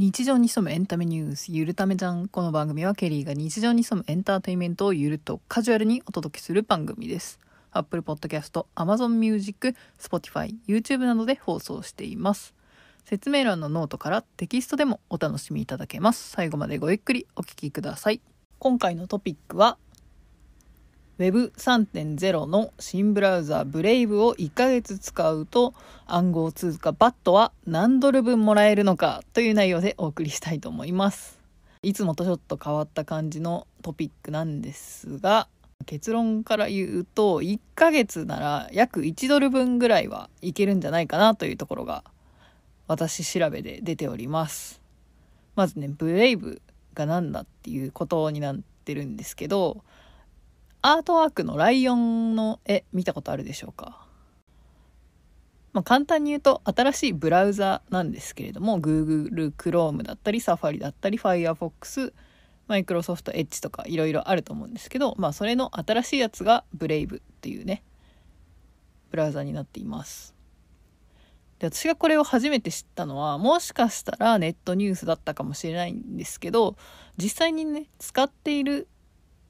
日常に潜むエンタメニュースゆるためじゃんこの番組はケリーが日常に潜むエンターテインメントをゆるっとカジュアルにお届けする番組ですアップルポッドキャストアマゾンミュージックスポティファイ y o u t u b e などで放送しています説明欄のノートからテキストでもお楽しみいただけます最後までごゆっくりお聞きください今回のトピックは Web3.0 の新ブラウザブレイブを1ヶ月使うと暗号通貨バットは何ドル分もらえるのかという内容でお送りしたいと思います。いつもとちょっと変わった感じのトピックなんですが結論から言うと1ヶ月なら約1ドル分ぐらいはいけるんじゃないかなというところが私調べで出ております。まずね、ブレイブが何だっていうことになってるんですけど、アートワークのライオンの絵見たことあるでしょうか、まあ、簡単に言うと新しいブラウザなんですけれども Google Chrome だったり Safari だったり Firefox マイクロソフト Edge とかいろいろあると思うんですけど、まあ、それの新しいやつが Brave っていうねブラウザになっていますで私がこれを初めて知ったのはもしかしたらネットニュースだったかもしれないんですけど実際にね使っている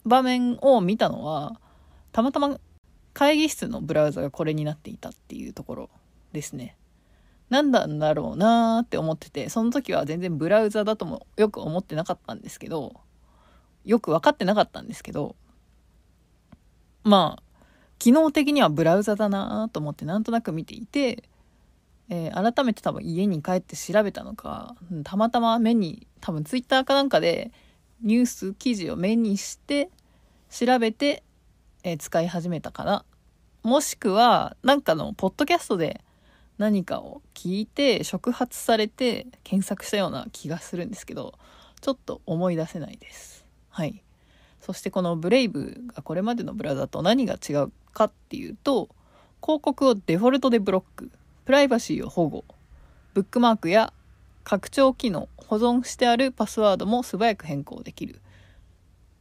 場面を見たのは、たまたま会議室のブラウザがこれになっていたっていうところですね。何なんだろうなーって思ってて、その時は全然ブラウザだともよく思ってなかったんですけど、よく分かってなかったんですけど、まあ、機能的にはブラウザだなと思ってなんとなく見ていて、えー、改めて多分家に帰って調べたのか、たまたま目に、多分 twitter かなんかで、ニュース記事を目にして調べて、えー、使い始めたかな。もしくはなんかのポッドキャストで何かを聞いて触発されて検索したような気がするんですけどちょっと思い出せないです。はい、そしてこの「ブレイブがこれまでのブラウザと何が違うかっていうと広告をデフォルトでブロックプライバシーを保護ブックマークや拡張機能、保存してあるパスワードも素早く変更できる。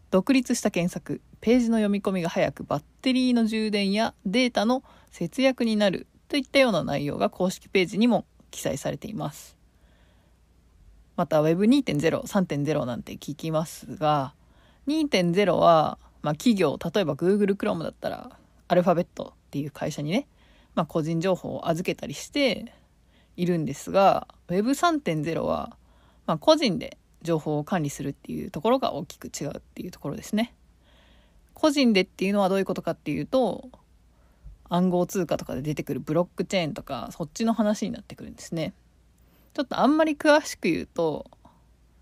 独立した検索、ページの読み込みが早く、バッテリーの充電やデータの節約になるといったような内容が公式ページにも記載されています。また Web2.0、3.0なんて聞きますが、2.0は、まあ、企業、例えば Google Chrome だったら、アルファベットっていう会社にね、まあ、個人情報を預けたりして、いるんですが Web3.0 は、まあ、個人で情報を管理するっていうところが大きく違うっていうところですね。個人でっていうのはどういうことかっていうと暗号通貨とかで出てくるブロックチェーンとかそっちの話になってくるんですね。ちょっとあんまり詳しく言うと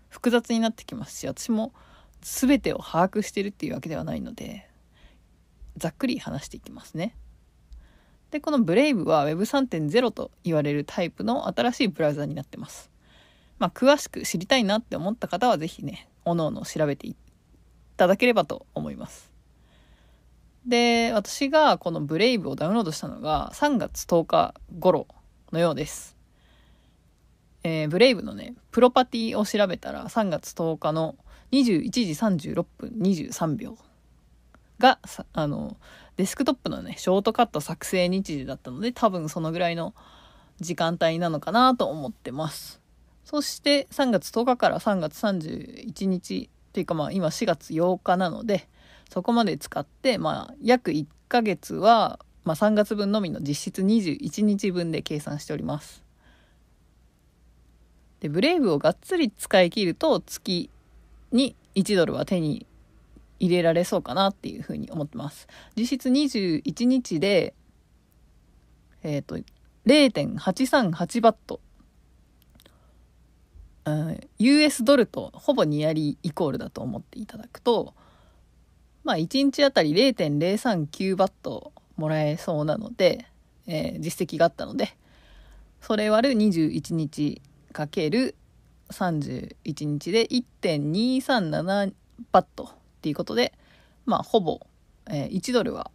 複雑になってきますし私も全てを把握してるっていうわけではないのでざっくり話していきますね。で、この Brave は Web3.0 と言われるタイプの新しいブラウザになってます。まあ、詳しく知りたいなって思った方は是非ね、おのおの調べていただければと思います。で、私がこの Brave をダウンロードしたのが3月10日頃のようです。えー、ブレイブのね、プロパティを調べたら3月10日の21時36分23秒が、あの、デスクトップのね、ショートカット作成日時だったので、多分そのぐらいの時間帯なのかなと思ってます。そして3月10日から3月31日っていうかまあ今4月8日なので、そこまで使って、まあ約1ヶ月は、まあ、3月分のみの実質21日分で計算しております。で、ブレイブをがっつり使い切ると月に1ドルは手に入れられそうかなっていうふうに思ってます。実質21日で、えっ、ー、と、0.838バット。うん、US ドルとほぼニアリイコールだと思っていただくと、まあ1日あたり0.039バットもらえそうなので、えー、実績があったので、それ割る21日かける31日で1.237バットっていうことで、まあ、ほぼ、えー、1ドルは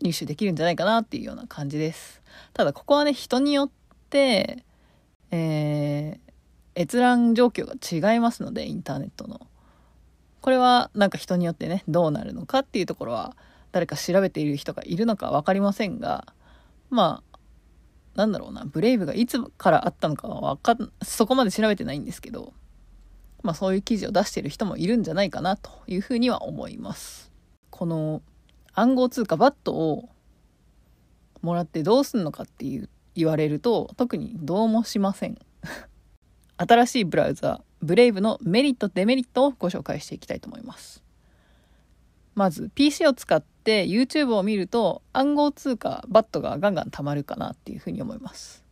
入手できるんじゃないかなっていうような感じです。ただ、ここはね、人によって、えー、閲覧状況が違いますので、インターネットの。これはなんか人によってね、どうなるのかっていうところは、誰か調べている人がいるのか分かりませんが、まあ、なんだろうな、ブレイブがいつからあったのかはかん、そこまで調べてないんですけど、まあ、そういう記事を出してる人もいるんじゃないかなというふうには思います。この暗号通貨バットをもらってどうすんのかっていう言われると特にどうもしません 新しいブラウザブレイブのメリットデメリットをご紹介していきたいと思いますまず PC を使って YouTube を見ると暗号通貨バットがガンガン貯まるかなっていうふうに思います、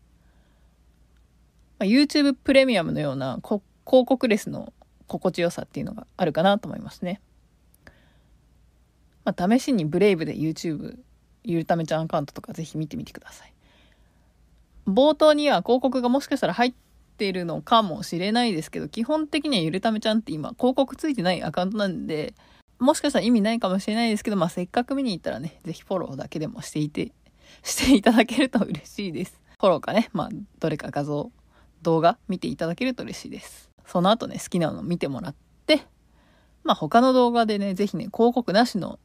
ま YouTube プレミアムのような広広告レスの心地よさっていうのがあるかなと思いますね。まあ、試しにブレイブで YouTube ゆるためちゃんアカウントとかぜひ見てみてください。冒頭には広告がもしかしたら入ってるのかもしれないですけど、基本的にはゆるためちゃんって今広告ついてないアカウントなんで、もしかしたら意味ないかもしれないですけど、まあ、せっかく見に行ったらね、ぜひフォローだけでもしていて、していただけると嬉しいです。フォローかね、まあ、どれか画像、動画見ていただけると嬉しいです。その後ね、好きなの見てもらって、まあ他の動画でね、ぜひね、広告なしの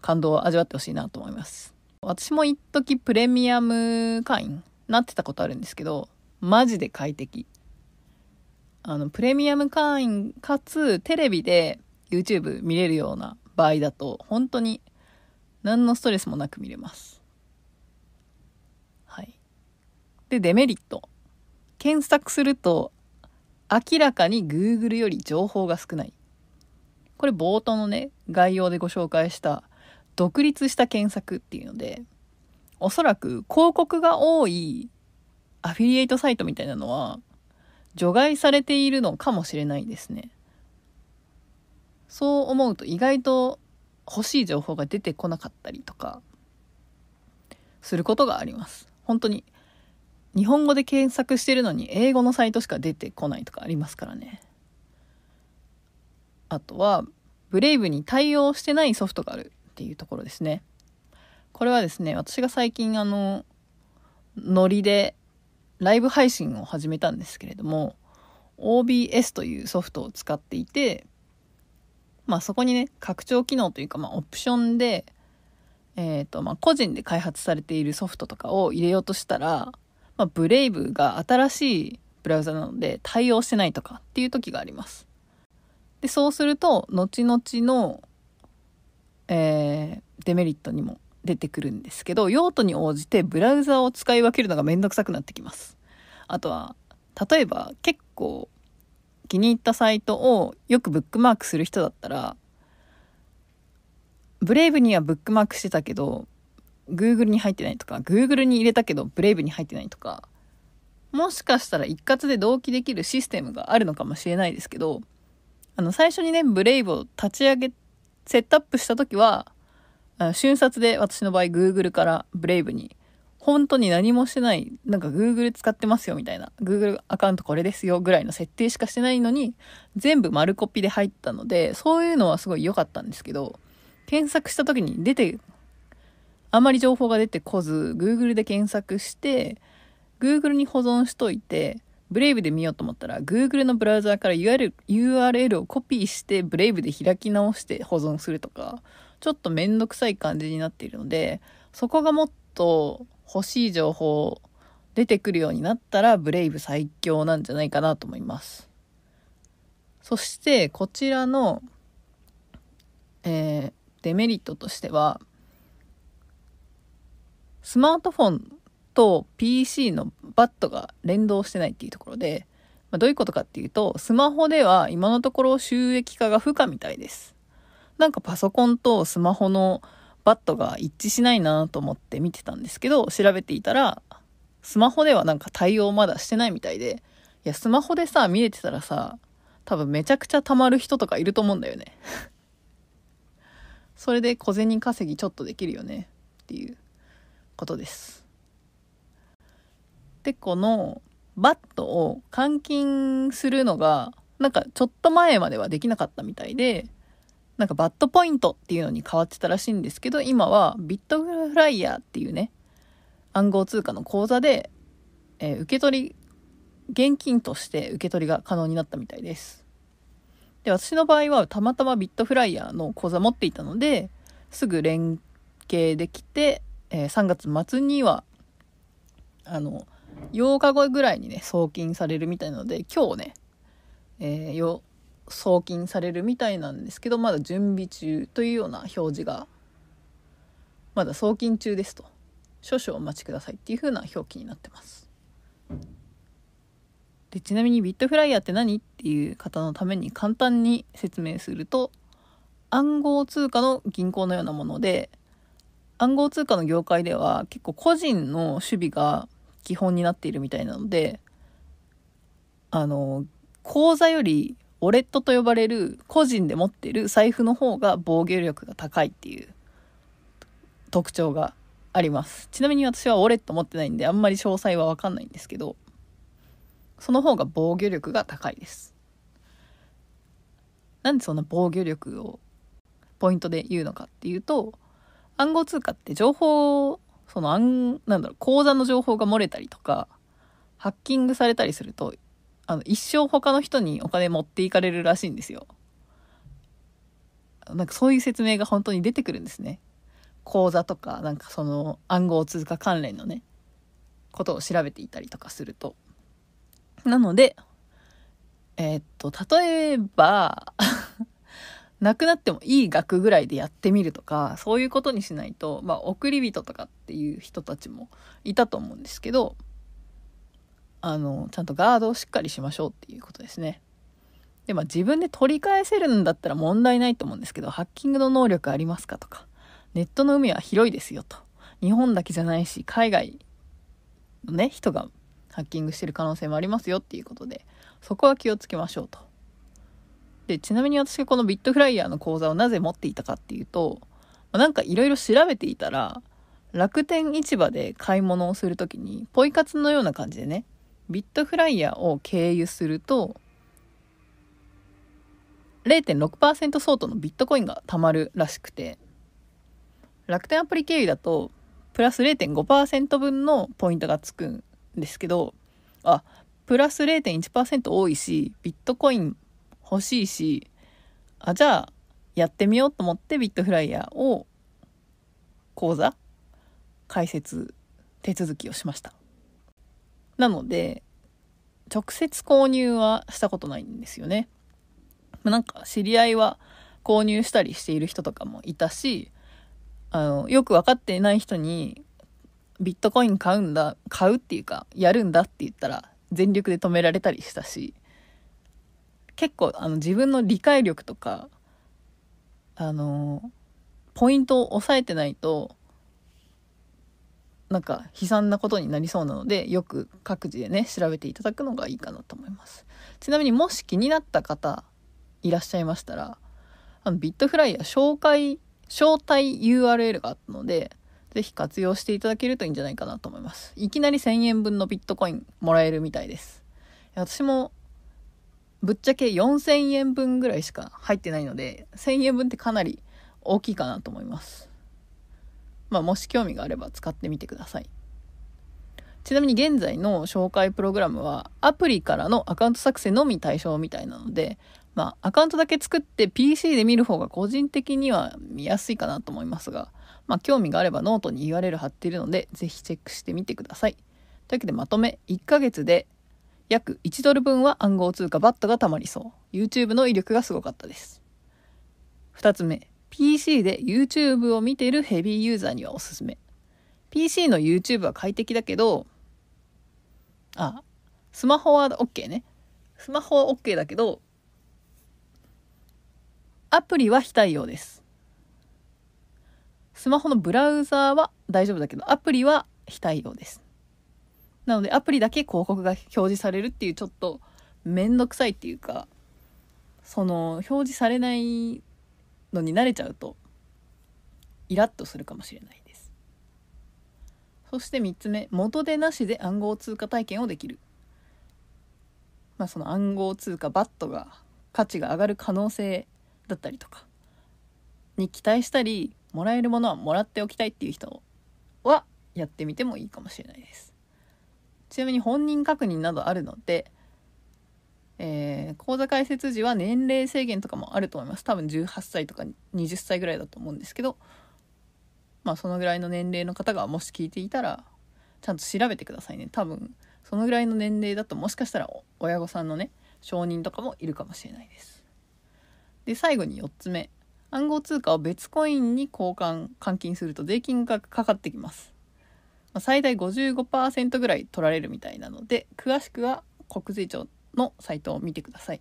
感動を味わってほしいなと思います。私も一時プレミアム会員なってたことあるんですけど、マジで快適。あの、プレミアム会員かつテレビで YouTube 見れるような場合だと、本当に何のストレスもなく見れます。はい。で、デメリット。検索すると明らかに Google より情報が少ない。これ冒頭のね、概要でご紹介した独立した検索っていうので、おそらく広告が多いアフィリエイトサイトみたいなのは除外されているのかもしれないですね。そう思うと意外と欲しい情報が出てこなかったりとかすることがあります。本当に日本語で検索してるのに英語のサイトしか出てこないとかありますからね。あとは、ブレイブに対応してないソフトがあるっていうところですね。これはですね、私が最近あの、ノリでライブ配信を始めたんですけれども、OBS というソフトを使っていて、まあそこにね、拡張機能というか、まあオプションで、えっ、ー、と、まあ個人で開発されているソフトとかを入れようとしたら、まあ、ブレイブが新しいブラウザなので対応してないとかっていう時があります。で、そうすると、後々の、えー、デメリットにも出てくるんですけど、用途に応じてブラウザを使い分けるのがめんどくさくなってきます。あとは、例えば結構気に入ったサイトをよくブックマークする人だったら、ブレイブにはブックマークしてたけど、Google に入ってないとか、Google に入れたけどブレイブに入ってないとか、もしかしたら一括で同期できるシステムがあるのかもしれないですけど、あの、最初にね、ブレイブを立ち上げ、セットアップした時は、瞬殺で私の場合 Google からブレイブに、本当に何もしてない、なんか Google 使ってますよみたいな、Google アカウントこれですよぐらいの設定しかしてないのに、全部丸コピで入ったので、そういうのはすごい良かったんですけど、検索した時に出てあまり情報が出てこず、Google で検索して、Google に保存しといて、ブレイブで見ようと思ったら、Google のブラウザーから URL, URL をコピーして、ブレイブで開き直して保存するとか、ちょっとめんどくさい感じになっているので、そこがもっと欲しい情報出てくるようになったら、ブレイブ最強なんじゃないかなと思います。そして、こちらの、えー、デメリットとしては、スマートフォンと PC のバットが連動してないっていうところで、まあ、どういうことかっていうと、スマホでは今のところ収益化が不可みたいです。なんかパソコンとスマホのバットが一致しないなと思って見てたんですけど、調べていたら、スマホではなんか対応まだしてないみたいで、いや、スマホでさ、見れてたらさ、多分めちゃくちゃ溜まる人とかいると思うんだよね。それで小銭稼ぎちょっとできるよねっていう。ことです。で、このバットを換金するのが、なんかちょっと前まではできなかったみたいで、なんかバットポイントっていうのに変わってたらしいんですけど、今はビットフライヤーっていうね、暗号通貨の口座で、えー、受け取り、現金として受け取りが可能になったみたいです。で、私の場合はたまたまビットフライヤーの口座持っていたので、すぐ連携できて、えー、3月末には、あの、8日後ぐらいにね、送金されるみたいなので、今日ね、えー、よ、送金されるみたいなんですけど、まだ準備中というような表示が、まだ送金中ですと。少々お待ちくださいっていう風な表記になってます。でちなみにビットフライヤーって何っていう方のために簡単に説明すると暗号通貨の銀行のようなもので暗号通貨の業界では結構個人の守備が基本になっているみたいなので、あの、口座よりウォレットと呼ばれる個人で持ってる財布の方が防御力が高いっていう特徴があります。ちなみに私はウォレット持ってないんであんまり詳細はわかんないんですけど、その方が防御力が高いです。なんでそんな防御力をポイントで言うのかっていうと、暗号通貨って情報、その暗、なんだろう、口座の情報が漏れたりとか、ハッキングされたりすると、あの、一生他の人にお金持っていかれるらしいんですよ。なんかそういう説明が本当に出てくるんですね。口座とか、なんかその暗号通貨関連のね、ことを調べていたりとかすると。なので、えー、っと、例えばなくなってもいい額ぐらいでやってみるとか、そういうことにしないと、まあ、送り人とかっていう人たちもいたと思うんですけど、あの、ちゃんとガードをしっかりしましょうっていうことですね。で、まあ、自分で取り返せるんだったら問題ないと思うんですけど、ハッキングの能力ありますかとか、ネットの海は広いですよと。日本だけじゃないし、海外のね、人がハッキングしてる可能性もありますよっていうことで、そこは気をつけましょうと。で、ちなみに私がこのビットフライヤーの口座をなぜ持っていたかっていうと、なんかいろいろ調べていたら、楽天市場で買い物をする時に、ポイ活のような感じでね、ビットフライヤーを経由すると、0.6%相当のビットコインが貯まるらしくて、楽天アプリ経由だと、プラス0.5%分のポイントがつくんですけど、あ、プラス0.1%多いし、ビットコイン欲しいし、あ、じゃあ、やってみようと思ってビットフライヤーを、講座、解説、手続きをしました。なので、直接購入はしたことないんですよね。なんか知り合いは購入したりしている人とかもいたし、あの、よく分かっていない人に、ビットコイン買うんだ、買うっていうか、やるんだって言ったら、全力で止められたりしたし、結構あの自分の理解力とか、あの、ポイントを押さえてないと、なんか悲惨なことになりそうなので、よく各自でね、調べていただくのがいいかなと思います。ちなみにもし気になった方いらっしゃいましたら、あのビットフライヤー紹介、招待 URL があったので、ぜひ活用していただけるといいんじゃないかなと思います。いきなり1000円分のビットコインもらえるみたいです。私もぶっちゃけ4000円分ぐらいしか入ってないので、1000円分ってかなり大きいかなと思います。まあ、もし興味があれば使ってみてください。ちなみに現在の紹介プログラムはアプリからのアカウント作成のみ対象みたいなので、まあ、アカウントだけ作って PC で見る方が個人的には見やすいかなと思いますが、まあ、興味があればノートに URL 貼っているので、ぜひチェックしてみてください。というわけでまとめ、1ヶ月で約1ドル分は暗号通貨バットがたまりそう。YouTube の威力がすごかったです。2つ目、PC で YouTube を見ているヘビーユーザーにはおすすめ。PC の YouTube は快適だけど、あ、スマホは OK ね。スマホは OK だけど、アプリは非対応です。スマホのブラウザーは大丈夫だけど、アプリは非対応です。なのでアプリだけ広告が表示されるっていうちょっとめんどくさいっていうか、その表示されないのに慣れちゃうとイラッとするかもしれないです。そして3つ目、元手なしで暗号通貨体験をできる。まあその暗号通貨バットが価値が上がる可能性だったりとかに期待したりもらえるものはもらっておきたいっていう人はやってみてもいいかもしれないです。ちなみに本人確認などあるので、えー、講座開設時は年齢制限とかもあると思います。多分18歳とか20歳ぐらいだと思うんですけど、まあそのぐらいの年齢の方がもし聞いていたら、ちゃんと調べてくださいね。多分、そのぐらいの年齢だともしかしたら親御さんのね、承認とかもいるかもしれないです。で、最後に4つ目。暗号通貨を別コインに交換、換金すると税金がかかってきます。ま最大55%ぐらい取られるみたいなので詳しくは国税庁のサイトを見てください。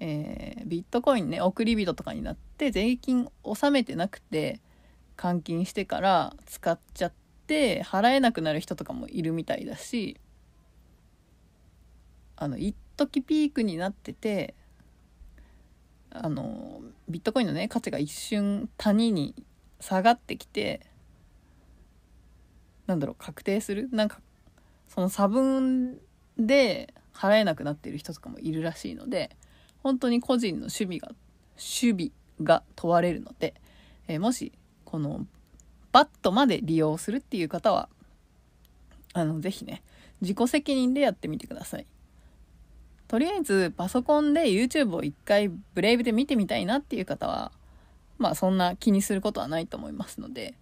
えー、ビットコインね送り人とかになって税金納めてなくて換金してから使っちゃって払えなくなる人とかもいるみたいだしあの一時ピークになっててあのビットコインのね価値が一瞬谷に下がってきてなんだろう確定するなんかその差分で払えなくなっている人とかもいるらしいので本当に個人の趣味が守備が問われるので、えー、もしこのバットまで利用するっていう方はあの是非ね自己責任でやってみてください。とりあえずパソコンで YouTube を一回ブレイブで見てみたいなっていう方はまあそんな気にすることはないと思いますので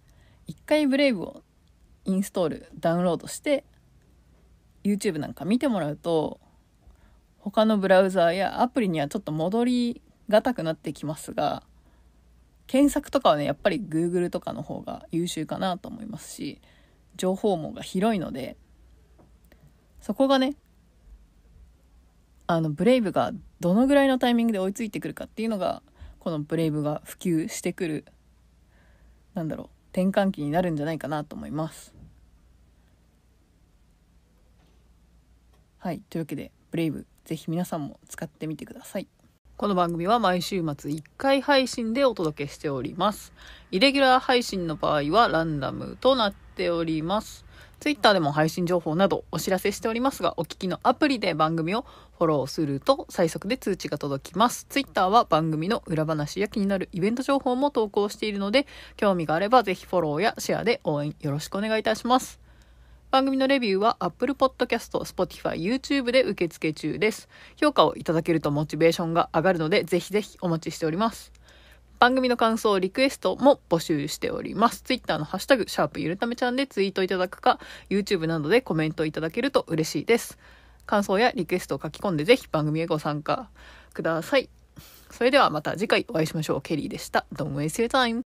一回ブレイブをインストールダウンロードして YouTube なんか見てもらうと他のブラウザーやアプリにはちょっと戻りがたくなってきますが検索とかはねやっぱり Google とかの方が優秀かなと思いますし情報網が広いのでそこがねあのブレイブがどのぐらいのタイミングで追いついてくるかっていうのがこのブレイブが普及してくるなんだろう転換期になるんじゃないかなと思います。はい。というわけで、ブレイブ、ぜひ皆さんも使ってみてください。この番組は毎週末1回配信でお届けしております。イレギュラー配信の場合はランダムとなっております。Twitter でも配信情報などお知らせしておりますが、お聞きのアプリで番組をフォローすると最速で通知が届きます。Twitter は番組の裏話や気になるイベント情報も投稿しているので、興味があればぜひフォローやシェアで応援よろしくお願いいたします。番組のレビューは Apple Podcast、Spotify、YouTube で受付中です。評価をいただけるとモチベーションが上がるので、ぜひぜひお待ちしております。番組の感想、リクエストも募集しております。Twitter のハッシュタグ、シャープゆるためちゃんでツイートいただくか、YouTube などでコメントいただけると嬉しいです。感想やリクエストを書き込んでぜひ番組へご参加ください。それではまた次回お会いしましょう。ケリーでした。Don't waste your time.